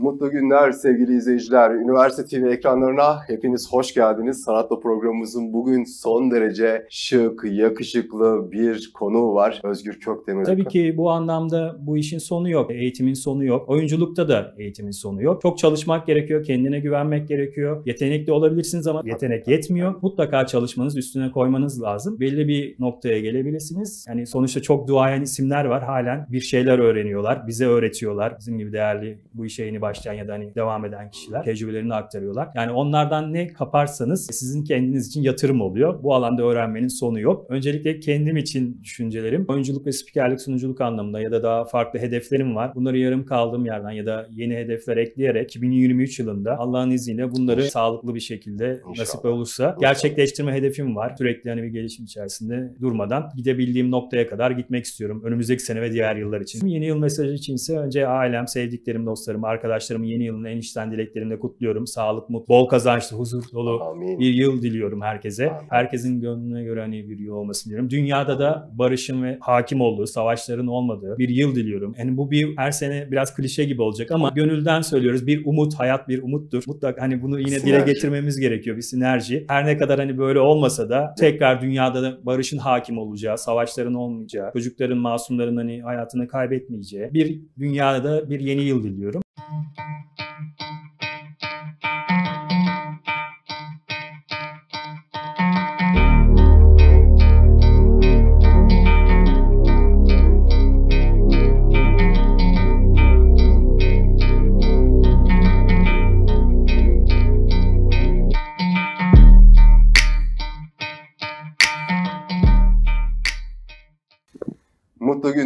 Mutlu günler sevgili izleyiciler. Üniversite TV ekranlarına hepiniz hoş geldiniz. Sanatla programımızın bugün son derece şık, yakışıklı bir konuğu var. Özgür Kökdemir. Tabii ki bu anlamda bu işin sonu yok. Eğitimin sonu yok. Oyunculukta da eğitimin sonu yok. Çok çalışmak gerekiyor. Kendine güvenmek gerekiyor. Yetenekli olabilirsiniz ama yetenek yetmiyor. Mutlaka çalışmanız, üstüne koymanız lazım. Belli bir noktaya gelebilirsiniz. Yani sonuçta çok duayen isimler var. Halen bir şeyler öğreniyorlar. Bize öğretiyorlar. Bizim gibi değerli bu işe yeni başlayan ya da hani devam eden kişiler tecrübelerini aktarıyorlar. Yani onlardan ne kaparsanız sizin kendiniz için yatırım oluyor. Bu alanda öğrenmenin sonu yok. Öncelikle kendim için düşüncelerim oyunculuk ve spikerlik sunuculuk anlamında ya da daha farklı hedeflerim var. Bunları yarım kaldığım yerden ya da yeni hedefler ekleyerek 2023 yılında Allah'ın izniyle bunları sağlıklı bir şekilde İnşallah. nasip olursa gerçekleştirme hedefim var. Sürekli hani bir gelişim içerisinde durmadan gidebildiğim noktaya kadar gitmek istiyorum. Önümüzdeki sene ve diğer yıllar için. Yeni yıl mesajı içinse önce ailem, sevdiklerim, dostlarım, arkadaşlarım arkadaşlarımı yeni yılın en içten dileklerimle kutluyorum. Sağlık, mutlu, bol kazançlı, huzur dolu Amin. bir yıl diliyorum herkese. Amin. Herkesin gönlüne göre hani bir yıl olmasını diliyorum. Dünyada da barışın ve hakim olduğu, savaşların olmadığı bir yıl diliyorum. Yani bu bir her sene biraz klişe gibi olacak ama gönülden söylüyoruz. Bir umut, hayat bir umuttur. Mutlak hani bunu yine sinerji. dile getirmemiz gerekiyor bir sinerji. Her ne kadar hani böyle olmasa da tekrar dünyada da barışın hakim olacağı, savaşların olmayacağı, çocukların, masumların hani hayatını kaybetmeyeceği bir dünyada bir yeni yıl diliyorum. Thank you.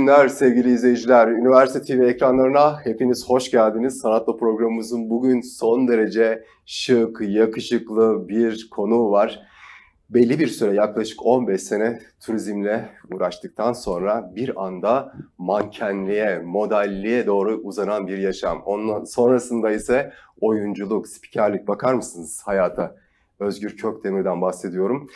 günler sevgili izleyiciler. Üniversite TV ekranlarına hepiniz hoş geldiniz. Sanatla programımızın bugün son derece şık, yakışıklı bir konuğu var. Belli bir süre yaklaşık 15 sene turizmle uğraştıktan sonra bir anda mankenliğe, modelliğe doğru uzanan bir yaşam. Onun sonrasında ise oyunculuk, spikerlik bakar mısınız hayata? Özgür Kökdemir'den bahsediyorum.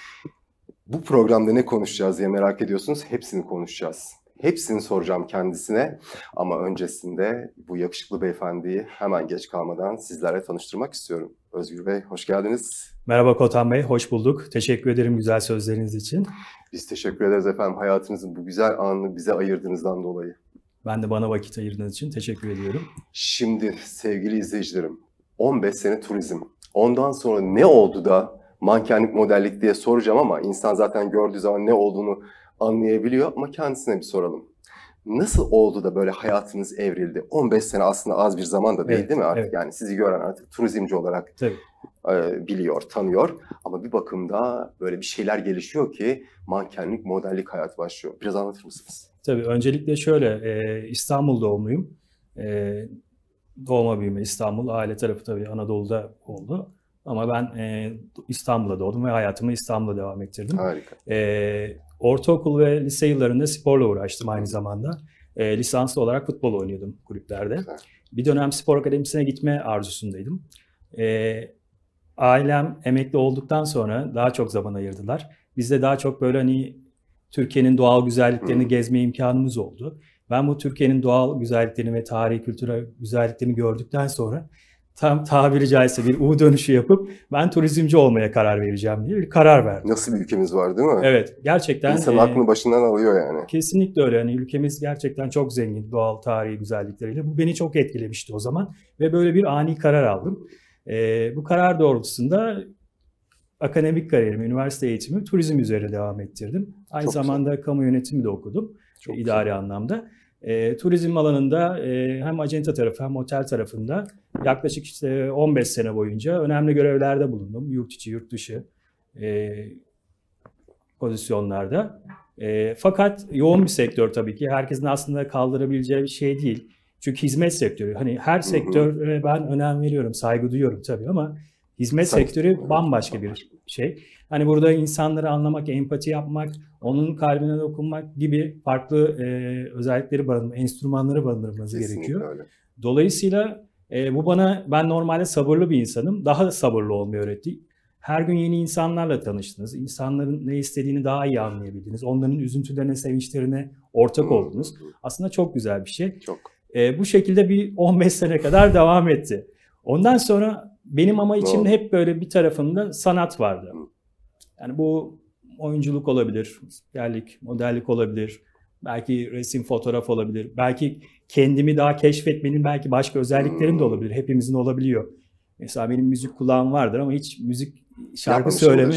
Bu programda ne konuşacağız diye merak ediyorsunuz. Hepsini konuşacağız hepsini soracağım kendisine. Ama öncesinde bu yakışıklı beyefendiyi hemen geç kalmadan sizlere tanıştırmak istiyorum. Özgür Bey hoş geldiniz. Merhaba Kotan Bey, hoş bulduk. Teşekkür ederim güzel sözleriniz için. Biz teşekkür ederiz efendim hayatınızın bu güzel anını bize ayırdığınızdan dolayı. Ben de bana vakit ayırdığınız için teşekkür ediyorum. Şimdi sevgili izleyicilerim, 15 sene turizm. Ondan sonra ne oldu da mankenlik modellik diye soracağım ama insan zaten gördüğü zaman ne olduğunu anlayabiliyor ama kendisine bir soralım. Nasıl oldu da böyle hayatınız evrildi? 15 sene aslında az bir zaman da değil evet, değil mi artık? Evet. Yani sizi gören artık turizmci olarak Tabii. E, biliyor, tanıyor. Ama bir bakımda böyle bir şeyler gelişiyor ki mankenlik, modellik hayat başlıyor. Biraz anlatır mısınız? Tabii öncelikle şöyle, e, İstanbul doğumluyum. E, doğma büyüme İstanbul, aile tarafı tabii Anadolu'da oldu. Ama ben e, İstanbul'da doğdum ve hayatımı İstanbul'da devam ettirdim. Harika. E, Ortaokul ve lise yıllarında sporla uğraştım aynı zamanda. E, lisanslı olarak futbol oynuyordum kulüplerde. Bir dönem spor akademisine gitme arzusundaydım. E, ailem emekli olduktan sonra daha çok zaman ayırdılar. Biz de daha çok böyle hani Türkiye'nin doğal güzelliklerini Hı. gezme imkanımız oldu. Ben bu Türkiye'nin doğal güzelliklerini ve tarihi kültürel güzelliklerini gördükten sonra tam tabiri caizse bir U dönüşü yapıp ben turizmci olmaya karar vereceğim diye bir karar verdi. Nasıl bir ülkemiz var değil mi? Evet gerçekten. İnsan e, aklını başından alıyor yani. Kesinlikle öyle. Yani ülkemiz gerçekten çok zengin doğal tarihi güzellikleriyle. Bu beni çok etkilemişti o zaman ve böyle bir ani karar aldım. E, bu karar doğrultusunda akademik kariyerimi, üniversite eğitimi turizm üzerine devam ettirdim. Aynı çok zamanda güzel. kamu yönetimi de okudum çok idari güzel. anlamda. E, turizm alanında e, hem acenta tarafı hem otel tarafında yaklaşık işte 15 sene boyunca önemli görevlerde bulundum. Yurt içi, yurt dışı e, pozisyonlarda. E, fakat yoğun bir sektör tabii ki. Herkesin aslında kaldırabileceği bir şey değil. Çünkü hizmet sektörü, hani her sektöre ben önem veriyorum, saygı duyuyorum tabii ama hizmet Sen, sektörü bambaşka bir şey. Hani burada insanları anlamak, empati yapmak, onun kalbine dokunmak gibi farklı e, özellikleri barındır, enstrümanları barındırmanız gerekiyor. Öyle. Dolayısıyla e, bu bana, ben normalde sabırlı bir insanım. Daha sabırlı olmayı öğretti. Her gün yeni insanlarla tanıştınız. İnsanların ne istediğini daha iyi anlayabildiniz. Onların üzüntülerine, sevinçlerine ortak oldunuz. Aslında çok güzel bir şey. Çok. E, bu şekilde bir 15 sene kadar devam etti. Ondan sonra benim ama içimde hep böyle bir tarafımda sanat vardı. Yani bu oyunculuk olabilir, spikerlik, modellik olabilir, belki resim, fotoğraf olabilir. Belki kendimi daha keşfetmenin belki başka özelliklerim de hmm. olabilir. Hepimizin olabiliyor. Mesela benim müzik kulağım vardır ama hiç müzik şarkı söyleme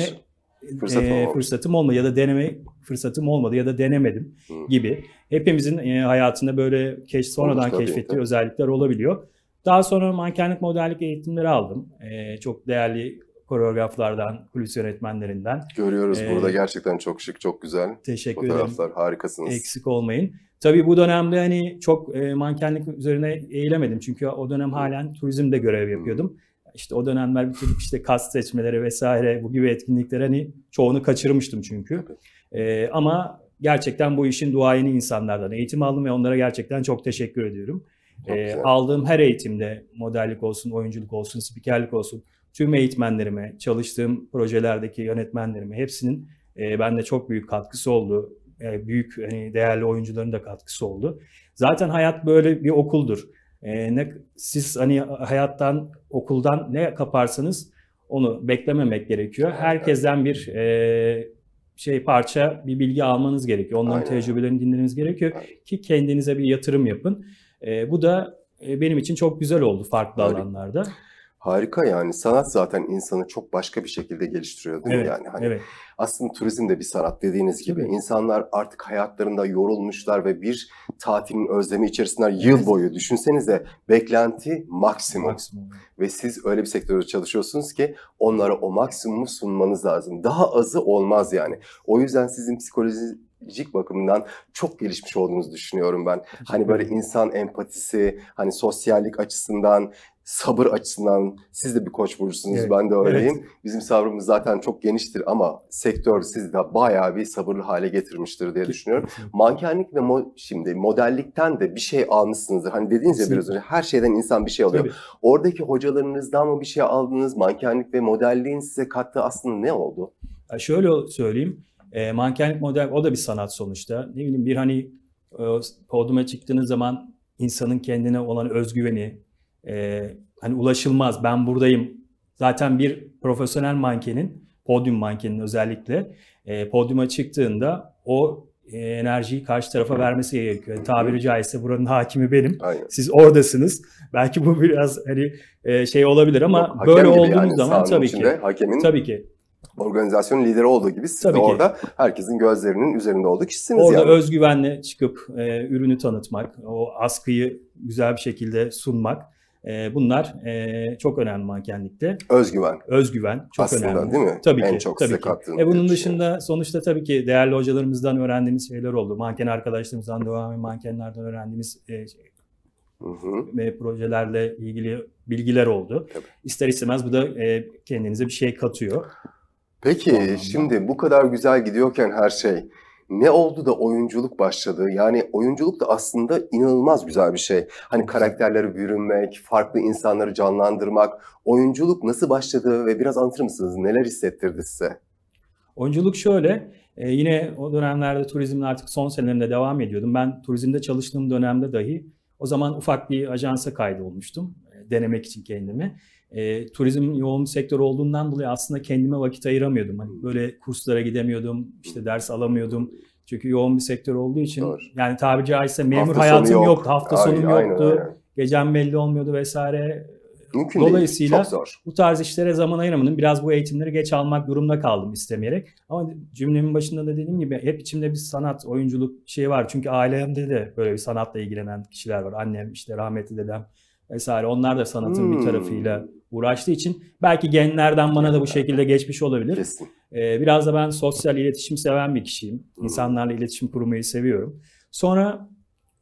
Fırsatım, e, olmadı. fırsatım olmadı ya da deneme fırsatım olmadı ya da denemedim Hı. Hmm. gibi. Hepimizin e, hayatında böyle keş, sonradan Olur, keşfettiği tabii. özellikler olabiliyor. Daha sonra mankenlik modellik eğitimleri aldım. E, çok değerli koreograflardan, kulis yönetmenlerinden. Görüyoruz ee, burada gerçekten çok şık, çok güzel. Teşekkür Fotoğraflar, ederim. Fotoğraflar harikasınız. Eksik olmayın. Tabii bu dönemde hani çok e, mankenlik üzerine eğilemedim. Çünkü o dönem halen turizmde görev yapıyordum. İşte o dönemler bir türlü işte kas seçmeleri vesaire bu gibi etkinlikler, hani çoğunu kaçırmıştım çünkü. Evet. ama gerçekten bu işin duayeni insanlardan eğitim aldım ve onlara gerçekten çok teşekkür ediyorum e, aldığım her eğitimde modellik olsun, oyunculuk olsun, spikerlik olsun tüm eğitmenlerime, çalıştığım projelerdeki yönetmenlerime hepsinin e, bende çok büyük katkısı oldu. E, büyük hani değerli oyuncuların da katkısı oldu. Zaten hayat böyle bir okuldur. E, ne siz hani hayattan, okuldan ne kaparsanız onu beklememek gerekiyor. Herkesten bir e, şey parça bir bilgi almanız gerekiyor. Onların Aynen. tecrübelerini dinlemeniz gerekiyor ki kendinize bir yatırım yapın. E, bu da e, benim için çok güzel oldu farklı Harika. alanlarda. Harika yani sanat zaten insanı çok başka bir şekilde geliştiriyor değil evet, mi yani? Hani evet. Aslında turizm de bir sanat dediğiniz gibi. Tabii. insanlar artık hayatlarında yorulmuşlar ve bir tatilin özlemi içerisinde evet. yıl boyu düşünsenize beklenti maksimum. maksimum. Ve siz öyle bir sektörde çalışıyorsunuz ki onlara o maksimumu sunmanız lazım. Daha azı olmaz yani. O yüzden sizin psikoloji psikolojik bakımından çok gelişmiş olduğunuzu düşünüyorum ben. Hani böyle insan empatisi, hani sosyallik açısından sabır açısından siz de bir koç burcusunuz evet. ben de öyleyim. Evet. Bizim sabrımız zaten çok geniştir ama sektör sizi de bayağı bir sabırlı hale getirmiştir diye düşünüyorum. Mankenlik ve mo- şimdi modellikten de bir şey almışsınızdır. Hani dediğiniz ya biraz önce her şeyden insan bir şey alıyor. Tabii. Oradaki hocalarınızdan mı bir şey aldınız? Mankenlik ve modelliğin size kattığı aslında ne oldu? Şöyle söyleyeyim. E, mankenlik model o da bir sanat sonuçta. Ne bileyim bir hani e, podyuma çıktığınız zaman insanın kendine olan özgüveni, e, hani ulaşılmaz ben buradayım. Zaten bir profesyonel mankenin, podyum mankenin özellikle e, podyuma çıktığında o e, enerjiyi karşı tarafa vermesi gerekiyor. Tabiri caizse buranın hakimi benim. Aynen. Siz oradasınız. Belki bu biraz hani e, şey olabilir ama Yok, böyle olduğunuz yani, zaman tabii içinde, ki hakemin tabii ki organizasyonun lideri olduğu gibi siz Tabii de ki. orada herkesin gözlerinin üzerinde olduğu kişisiniz. Orada yani. özgüvenle çıkıp e, ürünü tanıtmak, o askıyı güzel bir şekilde sunmak. E, bunlar e, çok önemli mankenlikte. Özgüven. Özgüven çok Aslında, önemli. değil mi? Tabii en ki. çok tabii size kattığım. E, bunun şey. dışında sonuçta tabii ki değerli hocalarımızdan öğrendiğimiz şeyler oldu. Manken arkadaşlarımızdan, devam mankenlerden öğrendiğimiz e, ve projelerle ilgili bilgiler oldu. Tabii. İster istemez bu da e, kendinize bir şey katıyor. Peki şimdi bu kadar güzel gidiyorken her şey ne oldu da oyunculuk başladı? Yani oyunculuk da aslında inanılmaz güzel bir şey. Hani karakterleri bürünmek, farklı insanları canlandırmak. Oyunculuk nasıl başladı ve biraz anlatır mısınız? Neler hissettirdi size? Oyunculuk şöyle, e, yine o dönemlerde turizmin artık son senelerinde devam ediyordum. Ben turizmde çalıştığım dönemde dahi o zaman ufak bir ajansa kaydolmuştum e, denemek için kendimi e, turizm yoğun sektör olduğundan dolayı aslında kendime vakit ayıramıyordum. Hani hmm. böyle kurslara gidemiyordum, işte hmm. ders alamıyordum. Çünkü yoğun bir sektör olduğu için Doğru. yani tabiri caizse memur hafta hayatım yok. yoktu, hafta Ay, sonum yoktu. Aynen. Gecem belli olmuyordu vesaire. Mümkün Dolayısıyla değil, çok zor. bu tarz işlere zaman ayıramadım. Biraz bu eğitimleri geç almak durumunda kaldım istemeyerek. Ama cümlemin başında da dediğim gibi hep içimde bir sanat, oyunculuk şeyi var. Çünkü ailemde de böyle bir sanatla ilgilenen kişiler var. Annem, işte rahmetli dedem vesaire. Onlar da sanatın hmm. bir tarafıyla uğraştığı için belki genlerden bana da bu şekilde geçmiş olabilir. Ee, biraz da ben sosyal iletişim seven bir kişiyim. İnsanlarla iletişim kurmayı seviyorum. Sonra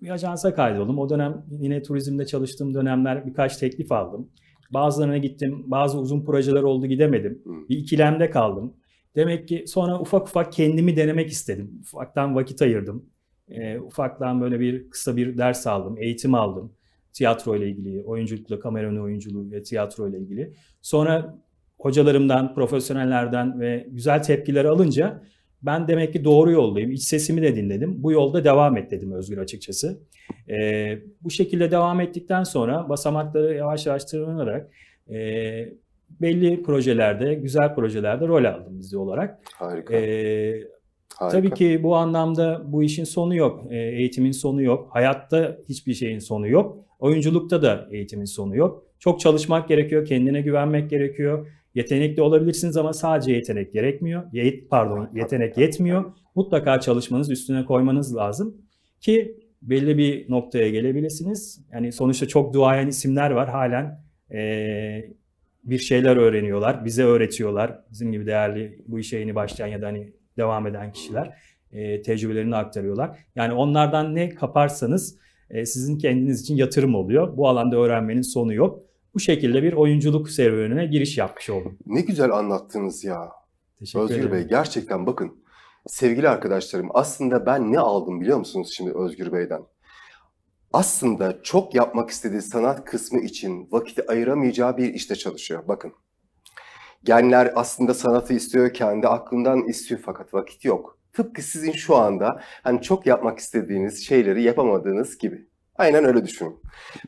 bir ajansa kaydoldum. O dönem yine turizmde çalıştığım dönemler birkaç teklif aldım. Bazılarına gittim, bazı uzun projeler oldu gidemedim. Bir ikilemde kaldım. Demek ki sonra ufak ufak kendimi denemek istedim. Ufaktan vakit ayırdım. E, ufaktan böyle bir kısa bir ders aldım, eğitim aldım tiyatro ile ilgili, oyunculukla, kamera oyunculuğu ve tiyatro ile ilgili. Sonra hocalarımdan, profesyonellerden ve güzel tepkiler alınca ben demek ki doğru yoldayım. İç sesimi de dinledim. Bu yolda devam et dedim Özgür açıkçası. E, bu şekilde devam ettikten sonra basamakları yavaş yavaş tırmanarak e, belli projelerde, güzel projelerde rol aldım bizi olarak. Harika. E, Harika. Tabii ki bu anlamda bu işin sonu yok. E, eğitimin sonu yok. Hayatta hiçbir şeyin sonu yok. Oyunculukta da eğitimin sonu yok. Çok çalışmak gerekiyor, kendine güvenmek gerekiyor. Yetenekli olabilirsiniz ama sadece yetenek gerekmiyor. Yet, pardon, yetenek yetmiyor. Mutlaka çalışmanız, üstüne koymanız lazım ki belli bir noktaya gelebilirsiniz. Yani sonuçta çok duayen isimler var halen. Ee, bir şeyler öğreniyorlar, bize öğretiyorlar. Bizim gibi değerli bu işe yeni başlayan ya da hani devam eden kişiler e, tecrübelerini aktarıyorlar. Yani onlardan ne kaparsanız e, sizin kendiniz için yatırım oluyor. Bu alanda öğrenmenin sonu yok. Bu şekilde bir oyunculuk serüvenine giriş yapmış oldum. Ne güzel anlattınız ya. Teşekkür Özgür ederim. Bey gerçekten bakın sevgili arkadaşlarım aslında ben ne aldım biliyor musunuz şimdi Özgür Bey'den? Aslında çok yapmak istediği sanat kısmı için vakit ayıramayacağı bir işte çalışıyor. Bakın genler aslında sanatı istiyor, kendi aklından istiyor fakat vakit yok. Tıpkı sizin şu anda hani çok yapmak istediğiniz şeyleri yapamadığınız gibi. Aynen öyle düşünün.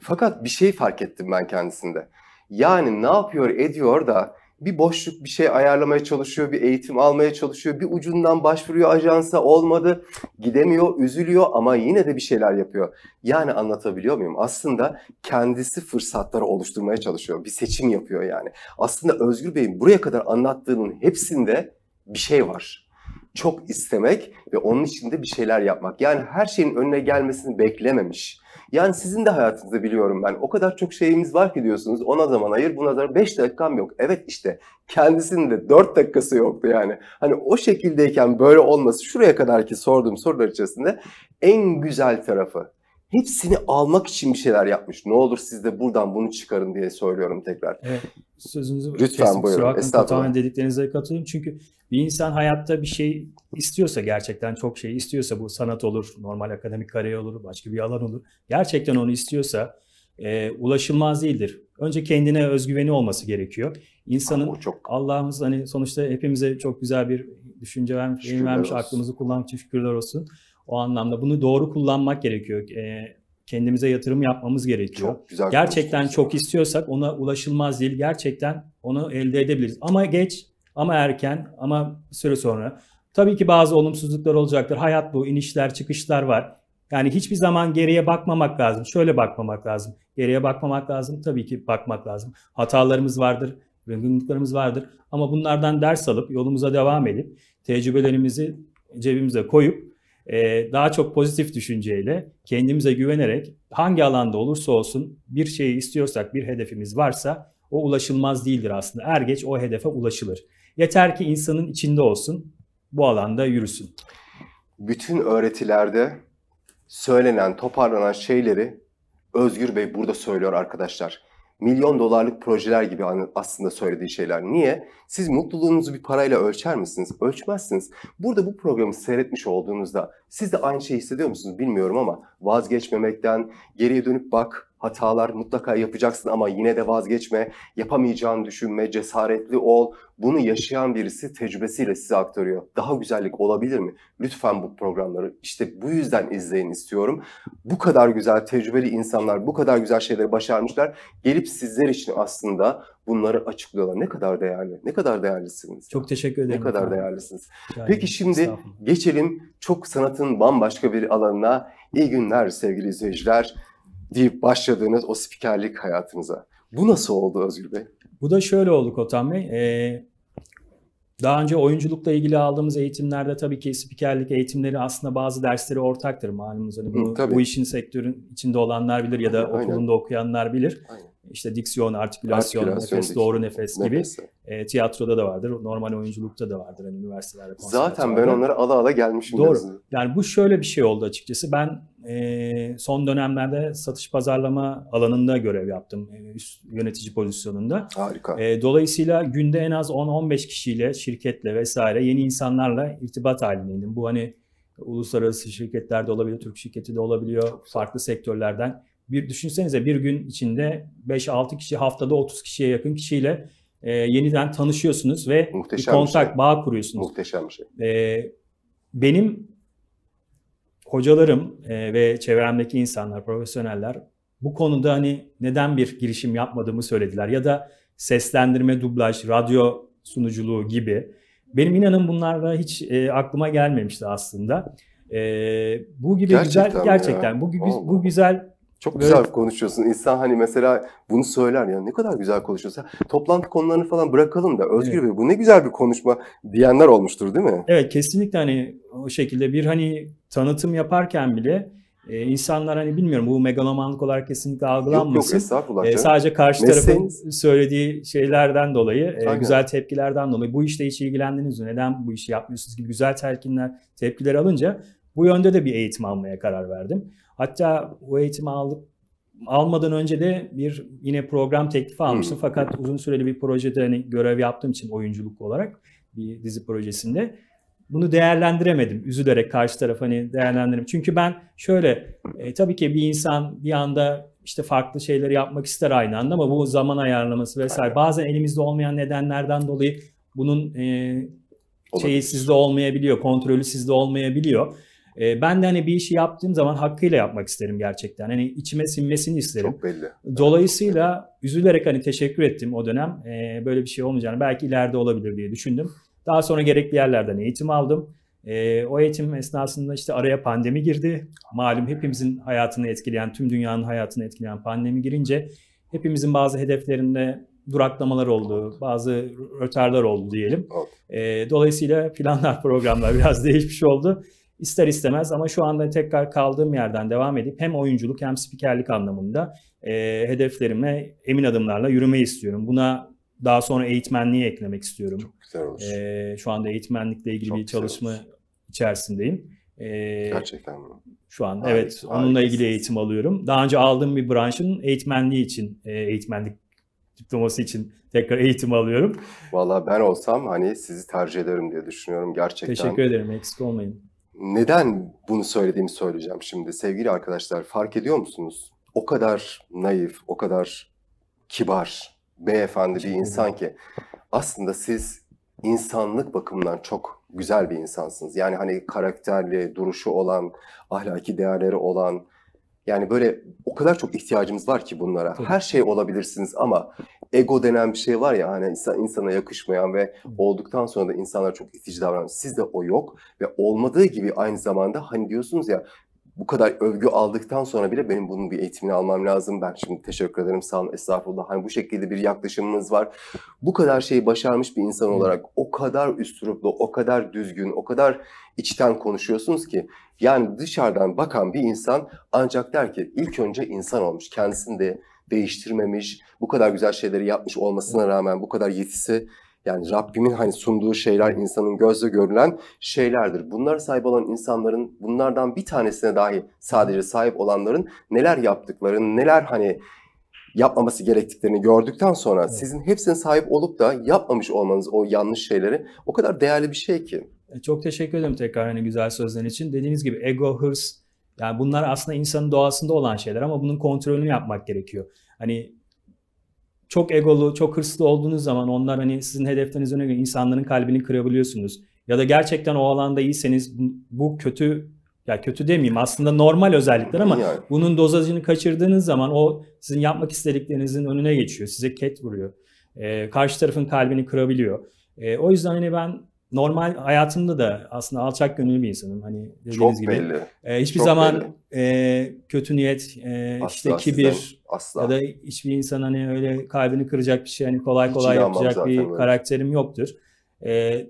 Fakat bir şey fark ettim ben kendisinde. Yani ne yapıyor ediyor da bir boşluk bir şey ayarlamaya çalışıyor, bir eğitim almaya çalışıyor, bir ucundan başvuruyor ajansa olmadı, gidemiyor, üzülüyor ama yine de bir şeyler yapıyor. Yani anlatabiliyor muyum? Aslında kendisi fırsatları oluşturmaya çalışıyor, bir seçim yapıyor yani. Aslında Özgür Bey'in buraya kadar anlattığının hepsinde bir şey var çok istemek ve onun için de bir şeyler yapmak. Yani her şeyin önüne gelmesini beklememiş. Yani sizin de hayatınızda biliyorum ben. O kadar çok şeyimiz var ki diyorsunuz. Ona zaman hayır, buna zaman 5 dakikam yok. Evet işte kendisinin de 4 dakikası yoktu yani. Hani o şekildeyken böyle olması şuraya kadar ki sorduğum sorular içerisinde en güzel tarafı. Hepsini almak için bir şeyler yapmış. Ne olur siz de buradan bunu çıkarın diye söylüyorum tekrar. Evet sözünüzü Lütfen kestim. buyurun. Estağfurullah. Tamamen dediklerinize katılıyorum Çünkü bir insan hayatta bir şey istiyorsa gerçekten çok şey istiyorsa bu sanat olur, normal akademik kariyer olur, başka bir alan olur. Gerçekten onu istiyorsa e, ulaşılmaz değildir. Önce kendine özgüveni olması gerekiyor. İnsanın Aa, ah, çok... Allah'ımız hani sonuçta hepimize çok güzel bir düşünce vermiş, vermiş olsun. aklımızı kullanmış şükürler olsun. O anlamda bunu doğru kullanmak gerekiyor. E, kendimize yatırım yapmamız gerekiyor. Çok güzel gerçekten çok istiyorsak ona ulaşılmaz değil. Gerçekten onu elde edebiliriz. Ama geç, ama erken, ama süre sonra. Tabii ki bazı olumsuzluklar olacaktır. Hayat bu, inişler, çıkışlar var. Yani hiçbir zaman geriye bakmamak lazım. Şöyle bakmamak lazım. Geriye bakmamak lazım. Tabii ki bakmak lazım. Hatalarımız vardır, yorgunluklarımız vardır. Ama bunlardan ders alıp yolumuza devam edip tecrübelerimizi cebimize koyup e, daha çok pozitif düşünceyle, kendimize güvenerek hangi alanda olursa olsun bir şeyi istiyorsak, bir hedefimiz varsa o ulaşılmaz değildir aslında. Er geç o hedefe ulaşılır. Yeter ki insanın içinde olsun, bu alanda yürüsün. Bütün öğretilerde söylenen, toparlanan şeyleri Özgür Bey burada söylüyor arkadaşlar milyon dolarlık projeler gibi aslında söylediği şeyler. Niye? Siz mutluluğunuzu bir parayla ölçer misiniz? Ölçmezsiniz. Burada bu programı seyretmiş olduğunuzda siz de aynı şeyi hissediyor musunuz bilmiyorum ama vazgeçmemekten, geriye dönüp bak, hatalar mutlaka yapacaksın ama yine de vazgeçme, yapamayacağını düşünme, cesaretli ol. Bunu yaşayan birisi tecrübesiyle size aktarıyor. Daha güzellik olabilir mi? Lütfen bu programları işte bu yüzden izleyin istiyorum. Bu kadar güzel tecrübeli insanlar, bu kadar güzel şeyleri başarmışlar. Gelip sizler için aslında bunları açıklıyorlar. Ne kadar değerli, ne kadar değerlisiniz. Çok teşekkür ederim. Ne kadar efendim. değerlisiniz. Yani, Peki şimdi geçelim çok sanatın bambaşka bir alanına. İyi günler sevgili izleyiciler deyip başladığınız o spikerlik hayatınıza. Bu nasıl oldu Özgür Bey? Bu da şöyle oldu Kotan Bey. Ee, daha önce oyunculukla ilgili aldığımız eğitimlerde tabii ki spikerlik eğitimleri aslında bazı dersleri ortaktır malumunuz. Hani bu, bu işin sektörün içinde olanlar bilir ya da Aynen. okulunda okuyanlar bilir. Aynen. İşte diksiyon, artikülasyon, artikülasyon nefes, diksiyon. doğru nefes gibi Nefesi. e, tiyatroda da vardır, normal oyunculukta da vardır hani üniversitelerde. Zaten ben onları ala ala gelmişim. Doğru. Yazın. Yani bu şöyle bir şey oldu açıkçası. Ben e, son dönemlerde satış pazarlama alanında görev yaptım. E, üst yönetici pozisyonunda. Harika. E, dolayısıyla günde en az 10-15 kişiyle, şirketle vesaire yeni insanlarla irtibat halindeydim. Bu hani uluslararası şirketlerde olabiliyor, Türk şirketi de olabiliyor, farklı sektörlerden bir düşünsenize bir gün içinde 5-6 kişi haftada 30 kişiye yakın kişiyle e, yeniden tanışıyorsunuz ve Muhteşem bir kontak, şey. bağ kuruyorsunuz. Muhteşem bir şey. E, benim hocalarım e, ve çevremdeki insanlar, profesyoneller bu konuda hani neden bir girişim yapmadığımı söylediler ya da seslendirme, dublaj, radyo sunuculuğu gibi. Benim inanın bunlarla hiç e, aklıma gelmemişti aslında. E, bu gibi gerçekten güzel gerçekten ya. bu bu güzel çok güzel evet. konuşuyorsun. İnsan hani mesela bunu söyler ya ne kadar güzel konuşuyorsun. Toplantı konularını falan bırakalım da Özgür evet. Bey bu ne güzel bir konuşma diyenler olmuştur değil mi? Evet kesinlikle hani o şekilde bir hani tanıtım yaparken bile ee, insanlar hani bilmiyorum bu megalomanlık olarak kesinlikle algılanmasın. Yok, yok estağfurullah. Ee, sadece karşı Mesleğiniz... tarafın söylediği şeylerden dolayı, e, güzel tepkilerden dolayı bu işle hiç ilgilendiniz mi? Neden bu işi yapmıyorsunuz gibi güzel telkinler, tepkiler alınca bu yönde de bir eğitim almaya karar verdim. Hatta o eğitimi aldık almadan önce de bir yine program teklifi almıştım. Hmm. Fakat uzun süreli bir projede hani görev yaptığım için oyunculuk olarak bir dizi projesinde bunu değerlendiremedim. Üzülerek karşı taraf hani değerlendirdim Çünkü ben şöyle e, tabii ki bir insan bir anda işte farklı şeyleri yapmak ister aynı anda ama bu zaman ayarlaması vesaire. Aynen. Bazen elimizde olmayan nedenlerden dolayı bunun e, şeyi sizde olmayabiliyor, kontrolü sizde olmayabiliyor. E, ben de hani bir işi yaptığım zaman hakkıyla yapmak isterim gerçekten. Hani içime sinmesini isterim. Çok belli. Dolayısıyla evet. üzülerek hani teşekkür ettim o dönem. E, böyle bir şey olmayacağını belki ileride olabilir diye düşündüm. Daha sonra gerekli yerlerden eğitim aldım. E, o eğitim esnasında işte araya pandemi girdi. Malum hepimizin hayatını etkileyen, tüm dünyanın hayatını etkileyen pandemi girince hepimizin bazı hedeflerinde duraklamalar oldu, bazı rötarlar oldu diyelim. E, dolayısıyla planlar, programlar biraz değişmiş oldu ister istemez ama şu anda tekrar kaldığım yerden devam edip hem oyunculuk hem spikerlik anlamında e, hedeflerime emin adımlarla yürümeyi istiyorum. Buna daha sonra eğitmenliği eklemek istiyorum. Çok güzel olur. E, şu anda eğitmenlikle ilgili Çok bir çalışma olur. içerisindeyim. E, Gerçekten mi? Şu an Harika, evet harikasın. onunla ilgili eğitim alıyorum. Daha önce aldığım bir branşın eğitmenliği için, e, eğitmenlik diploması için tekrar eğitim alıyorum. Valla ben olsam hani sizi tercih ederim diye düşünüyorum gerçekten. Teşekkür ederim eksik olmayın. Neden bunu söylediğimi söyleyeceğim şimdi. Sevgili arkadaşlar fark ediyor musunuz? O kadar naif, o kadar kibar, beyefendi bir insan ki aslında siz insanlık bakımından çok güzel bir insansınız. Yani hani karakterli, duruşu olan, ahlaki değerleri olan, yani böyle o kadar çok ihtiyacımız var ki bunlara. Tabii. Her şey olabilirsiniz ama ego denen bir şey var ya hani insan, insana yakışmayan ve olduktan sonra da insanlar çok itici davranan. Sizde o yok ve olmadığı gibi aynı zamanda hani diyorsunuz ya bu kadar övgü aldıktan sonra bile benim bunun bir eğitimini almam lazım. Ben şimdi teşekkür ederim sağ olun estağfurullah. Hani bu şekilde bir yaklaşımınız var. Bu kadar şeyi başarmış bir insan olarak o kadar üsturuplu, o kadar düzgün, o kadar içten konuşuyorsunuz ki. Yani dışarıdan bakan bir insan ancak der ki ilk önce insan olmuş. Kendisini de değiştirmemiş, bu kadar güzel şeyleri yapmış olmasına rağmen bu kadar yetisi yani Rabbimin hani sunduğu şeyler insanın gözle görülen şeylerdir. Bunlara sahip olan insanların bunlardan bir tanesine dahi sadece sahip olanların neler yaptıklarını, neler hani yapmaması gerektiklerini gördükten sonra evet. sizin hepsine sahip olup da yapmamış olmanız o yanlış şeyleri o kadar değerli bir şey ki. E, çok teşekkür ederim tekrar hani güzel sözlerin için. Dediğiniz gibi ego, hırs yani bunlar aslında insanın doğasında olan şeyler ama bunun kontrolünü yapmak gerekiyor. Hani çok egolu, çok hırslı olduğunuz zaman onlar hani sizin hedefleriniz önüne göre insanların kalbini kırabiliyorsunuz. Ya da gerçekten o alanda iyiyseniz bu kötü ya kötü demeyeyim aslında normal özellikler ama yani. bunun dozajını kaçırdığınız zaman o sizin yapmak istediklerinizin önüne geçiyor. Size ket vuruyor. Ee, karşı tarafın kalbini kırabiliyor. Ee, o yüzden hani ben normal hayatımda da aslında alçak gönüllü bir insanım. Hani dediğiniz Çok gibi. Belli. E, hiçbir Çok zaman belli. E, kötü niyet, e, asla, işte kibir asla. ya da hiçbir insan hani öyle kalbini kıracak bir şey hani kolay Hiç kolay yapacak bir öyle. karakterim yoktur. E,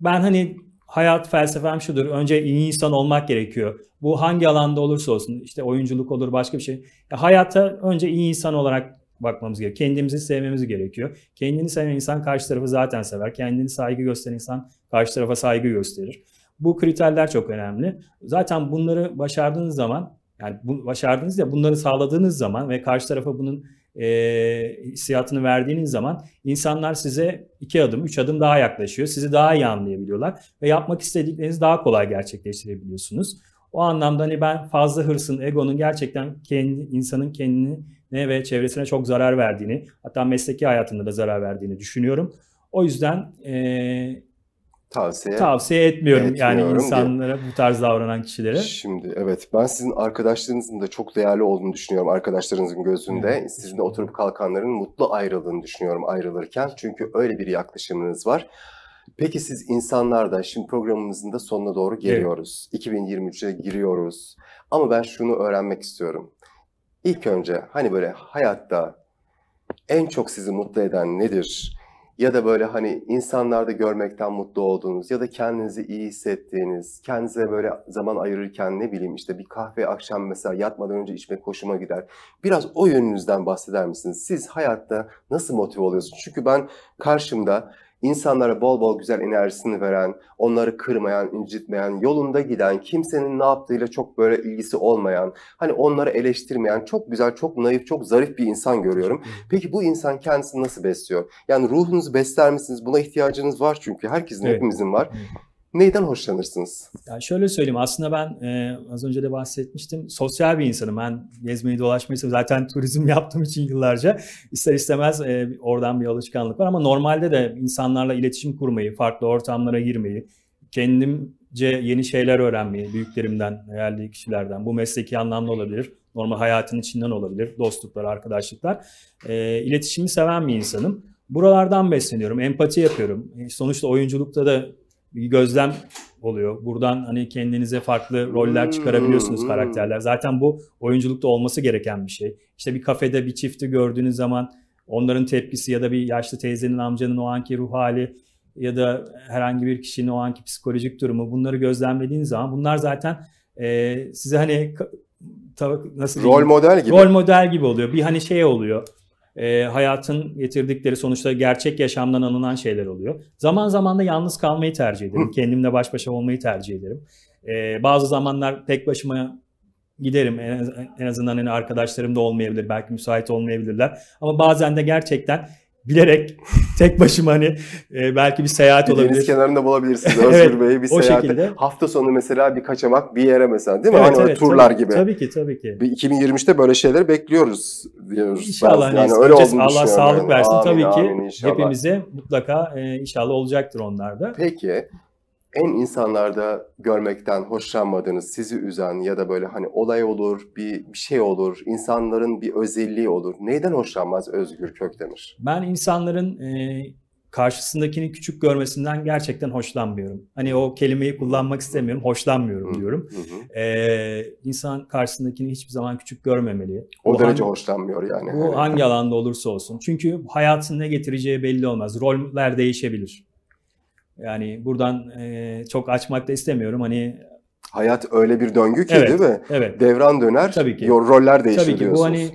ben hani hayat felsefem şudur. Önce iyi insan olmak gerekiyor. Bu hangi alanda olursa olsun işte oyunculuk olur başka bir şey. Ya hayata önce iyi insan olarak bakmamız gerekiyor. Kendimizi sevmemiz gerekiyor. Kendini seven insan karşı tarafı zaten sever. Kendini saygı gösteren insan Karşı tarafa saygı gösterir. Bu kriterler çok önemli. Zaten bunları başardığınız zaman yani bu, başardığınız ya bunları sağladığınız zaman ve karşı tarafa bunun e, hissiyatını verdiğiniz zaman insanlar size iki adım, üç adım daha yaklaşıyor. Sizi daha iyi anlayabiliyorlar ve yapmak istediklerinizi daha kolay gerçekleştirebiliyorsunuz. O anlamda hani ben fazla hırsın, egonun gerçekten kendi insanın kendine ve çevresine çok zarar verdiğini, hatta mesleki hayatında da zarar verdiğini düşünüyorum. O yüzden e, tavsiye tavsiye etmiyorum, etmiyorum yani insanlara diye. bu tarz davranan kişilere. Şimdi evet ben sizin arkadaşlarınızın da çok değerli olduğunu düşünüyorum arkadaşlarınızın gözünde. Evet. Sizin de oturup kalkanların mutlu ayrıldığını düşünüyorum ayrılırken. Çünkü öyle bir yaklaşımınız var. Peki siz insanlarda şimdi programımızın da sonuna doğru geliyoruz. Evet. 2023'e giriyoruz. Ama ben şunu öğrenmek istiyorum. İlk önce hani böyle hayatta en çok sizi mutlu eden nedir? ya da böyle hani insanlarda görmekten mutlu olduğunuz ya da kendinizi iyi hissettiğiniz, kendinize böyle zaman ayırırken ne bileyim işte bir kahve akşam mesela yatmadan önce içmek hoşuma gider. Biraz o yönünüzden bahseder misiniz? Siz hayatta nasıl motive oluyorsunuz? Çünkü ben karşımda insanlara bol bol güzel enerjisini veren, onları kırmayan, incitmeyen, yolunda giden, kimsenin ne yaptığıyla çok böyle ilgisi olmayan, hani onları eleştirmeyen, çok güzel, çok naif, çok zarif bir insan görüyorum. Peki bu insan kendisini nasıl besliyor? Yani ruhunuzu besler misiniz? Buna ihtiyacınız var çünkü herkesin, evet. hepimizin var. Evet. Neyden hoşlanırsınız? Ya şöyle söyleyeyim aslında ben e, az önce de bahsetmiştim. Sosyal bir insanım. Ben gezmeyi dolaşmayı zaten turizm yaptığım için yıllarca ister istemez e, oradan bir alışkanlık var ama normalde de insanlarla iletişim kurmayı, farklı ortamlara girmeyi, kendimce yeni şeyler öğrenmeyi, büyüklerimden, değerli kişilerden, bu mesleki anlamda olabilir, normal hayatın içinden olabilir, dostluklar, arkadaşlıklar. E, iletişimi seven bir insanım. Buralardan besleniyorum, empati yapıyorum. E, sonuçta oyunculukta da bir gözlem oluyor. Buradan hani kendinize farklı roller hmm. çıkarabiliyorsunuz karakterler. Zaten bu oyunculukta olması gereken bir şey. İşte bir kafede bir çifti gördüğünüz zaman onların tepkisi ya da bir yaşlı teyzenin amcanın o anki ruh hali ya da herhangi bir kişinin o anki psikolojik durumu bunları gözlemlediğiniz zaman bunlar zaten e, size hani nasıl diyeyim? rol model gibi rol model gibi oluyor. Bir hani şey oluyor e, hayatın getirdikleri sonuçta gerçek yaşamdan alınan şeyler oluyor. Zaman zaman da yalnız kalmayı tercih ederim. Kendimle baş başa olmayı tercih ederim. E, bazı zamanlar tek başıma giderim. En, en azından hani arkadaşlarım da olmayabilir. Belki müsait olmayabilirler. Ama bazen de gerçekten bilerek tek başıma hani e, belki bir seyahat bir olabilir. Deniz kenarında bulabilirsiniz Özgür evet, Bey'i bir seyahat. Şekilde. Hafta sonu mesela bir kaçamak bir yere mesela değil mi? Evet, hani evet, turlar tabii, gibi. Tabii ki tabii ki. 2023'te böyle şeyleri bekliyoruz diyoruz. İnşallah hani yani öyle olduğunu Allah sağlık yani. versin amin, tabii ki. inşallah. hepimize mutlaka e, inşallah olacaktır onlarda. Peki en insanlarda görmekten hoşlanmadığınız, sizi üzen ya da böyle hani olay olur, bir, bir şey olur, insanların bir özelliği olur. Neyden hoşlanmaz Özgür Kökdemir? Ben insanların e, karşısındakini küçük görmesinden gerçekten hoşlanmıyorum. Hani o kelimeyi kullanmak istemiyorum, hoşlanmıyorum diyorum. Hı. Ee, insan karşısındakini hiçbir zaman küçük görmemeli. O bu derece hangi, hoşlanmıyor yani. Bu hangi alanda olursa olsun. Çünkü hayatın ne getireceği belli olmaz. Roller değişebilir. Yani buradan e, çok açmak da istemiyorum. Hani hayat öyle bir döngü ki evet, değil mi? Evet. Devran döner. Tabii ki. Roller değişir Tabii ki diyorsunuz. bu hani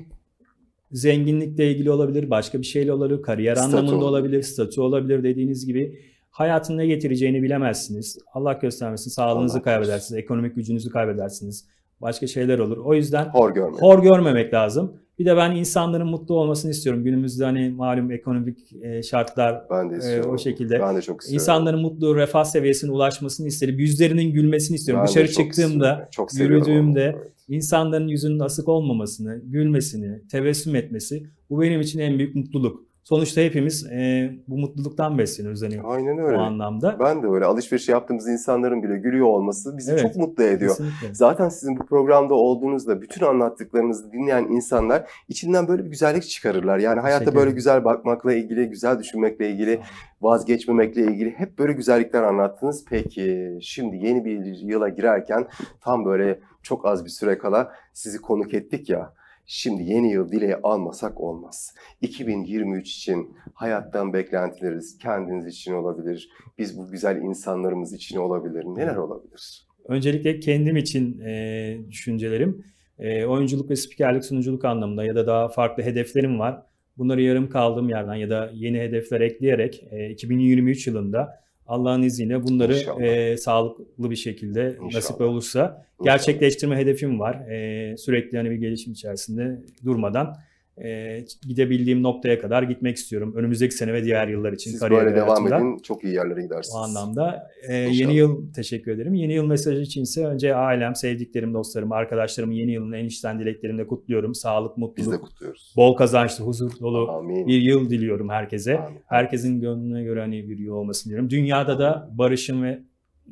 zenginlikle ilgili olabilir, başka bir şeyle olabilir, kariyer statü. anlamında olabilir, statü olabilir dediğiniz gibi hayatın ne getireceğini bilemezsiniz. Allah göstermesin sağlığınızı Allah kaybedersiniz, ekonomik gücünüzü kaybedersiniz, başka şeyler olur. O yüzden hor görmemek, hor görmemek lazım. Bir de ben insanların mutlu olmasını istiyorum. Günümüzde hani malum ekonomik e, şartlar ben de E, o şekilde. Ben de çok istiyorum. İnsanların mutlu, refah seviyesine ulaşmasını isterim. Yüzlerinin gülmesini istiyorum. Ben Dışarı çıktığımda, çok yürüdüğümde onu. evet. insanların yüzünün asık olmamasını, gülmesini, tebessüm etmesi bu benim için en büyük mutluluk. Sonuçta hepimiz e, bu mutluluktan besleniyoruz hani Aynen öyle. o anlamda. Ben de öyle. Alışveriş yaptığımız insanların bile gülüyor olması bizi evet, çok mutlu ediyor. Kesinlikle. Zaten sizin bu programda olduğunuzda bütün anlattıklarınızı dinleyen insanlar içinden böyle bir güzellik çıkarırlar. Yani hayata böyle güzel bakmakla ilgili, güzel düşünmekle ilgili, vazgeçmemekle ilgili hep böyle güzellikler anlattınız. Peki şimdi yeni bir yıla girerken tam böyle çok az bir süre kala sizi konuk ettik ya. Şimdi yeni yıl dileği almasak olmaz. 2023 için hayattan beklentileriz, kendiniz için olabilir. Biz bu güzel insanlarımız için olabilir. Neler olabilir? Öncelikle kendim için e, düşüncelerim. E, oyunculuk ve spikerlik sunuculuk anlamında ya da daha farklı hedeflerim var. Bunları yarım kaldığım yerden ya da yeni hedefler ekleyerek e, 2023 yılında Allah'ın izniyle bunları e, sağlıklı bir şekilde İnşallah. nasip olursa İnşallah. gerçekleştirme hedefim var. E, sürekli hani bir gelişim içerisinde durmadan e, gidebildiğim noktaya kadar gitmek istiyorum. Önümüzdeki sene ve diğer yıllar için Siz böyle devam hayatımda. edin. Çok iyi yerlere gidersiniz. O anlamda. E, yeni yıl teşekkür ederim. Yeni yıl mesajı için ise önce ailem, sevdiklerim, dostlarım, arkadaşlarım yeni yılın en içten dileklerimle kutluyorum. Sağlık, mutluluk. Biz de kutluyoruz. Bol kazançlı, huzur dolu Amin. bir yıl diliyorum herkese. Amin. Herkesin gönlüne göre hani bir yıl olmasını diliyorum. Dünyada da barışın ve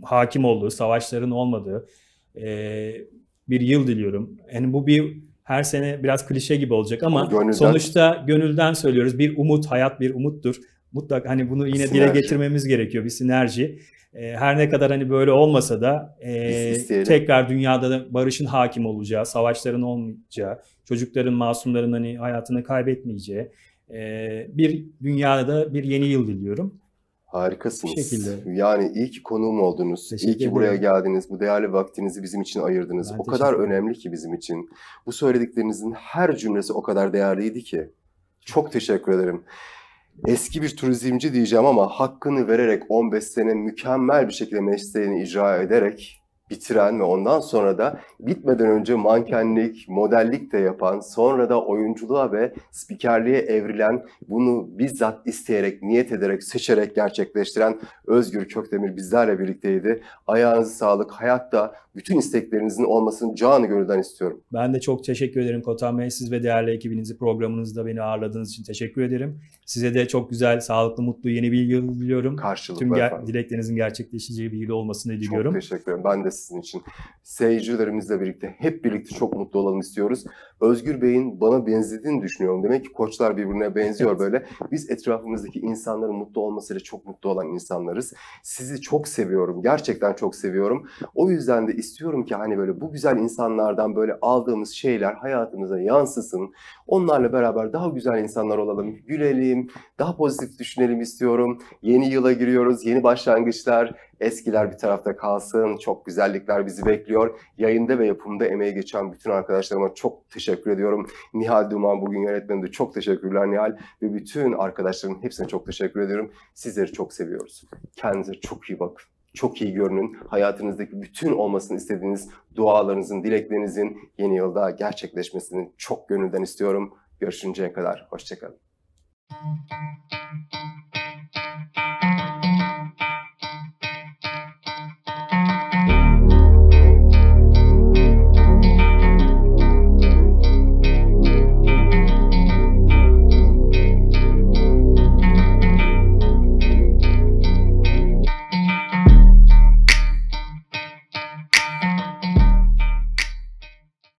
hakim olduğu, savaşların olmadığı e, bir yıl diliyorum. Yani bu bir her sene biraz klişe gibi olacak ama, gönülden... sonuçta gönülden söylüyoruz. Bir umut, hayat bir umuttur. Mutlak hani bunu yine sinerji. dile getirmemiz gerekiyor bir sinerji. E, her ne kadar hani böyle olmasa da e, tekrar dünyada da barışın hakim olacağı, savaşların olmayacağı, çocukların, masumların hani hayatını kaybetmeyeceği e, bir dünyada bir yeni yıl diliyorum. Harikasınız. Bu şekilde. Yani iyi ki konuğum oldunuz. Teşekkür iyi ki buraya ederim. geldiniz. Bu değerli vaktinizi bizim için ayırdınız. Ben o kadar önemli ki bizim için. Bu söylediklerinizin her cümlesi o kadar değerliydi ki. Çok teşekkür ederim. Eski bir turizmci diyeceğim ama hakkını vererek 15 sene mükemmel bir şekilde mesleğini icra ederek bitiren ve ondan sonra da bitmeden önce mankenlik, modellik de yapan, sonra da oyunculuğa ve spikerliğe evrilen, bunu bizzat isteyerek, niyet ederek, seçerek gerçekleştiren Özgür Kökdemir bizlerle birlikteydi. Ayağınızı sağlık, hayatta bütün isteklerinizin olmasını canı gönülden istiyorum. Ben de çok teşekkür ederim Kotan Bey. Siz ve değerli ekibinizi programınızda beni ağırladığınız için teşekkür ederim. Size de çok güzel, sağlıklı, mutlu yeni bir yıl diliyorum. Karşılıklı Tüm ger- dileklerinizin gerçekleşeceği bir yıl olmasını diliyorum. Çok teşekkür ederim. Ben de sizin için. Seyircilerimizle birlikte hep birlikte çok mutlu olalım istiyoruz. Özgür Bey'in bana benzediğini düşünüyorum. Demek ki koçlar birbirine benziyor böyle. Biz etrafımızdaki insanların mutlu olmasıyla çok mutlu olan insanlarız. Sizi çok seviyorum. Gerçekten çok seviyorum. O yüzden de istiyorum ki hani böyle bu güzel insanlardan böyle aldığımız şeyler hayatımıza yansısın. Onlarla beraber daha güzel insanlar olalım, gülelim, daha pozitif düşünelim istiyorum. Yeni yıla giriyoruz, yeni başlangıçlar, eskiler bir tarafta kalsın. Çok güzellikler bizi bekliyor. Yayında ve yapımda emeği geçen bütün arkadaşlarıma çok teşekkür ediyorum. Nihal Duman bugün yönetmenim de çok teşekkürler Nihal. Ve bütün arkadaşların hepsine çok teşekkür ediyorum. Sizleri çok seviyoruz. Kendinize çok iyi bakın çok iyi görünün. Hayatınızdaki bütün olmasını istediğiniz dualarınızın, dileklerinizin yeni yılda gerçekleşmesini çok gönülden istiyorum. Görüşünceye kadar hoşçakalın.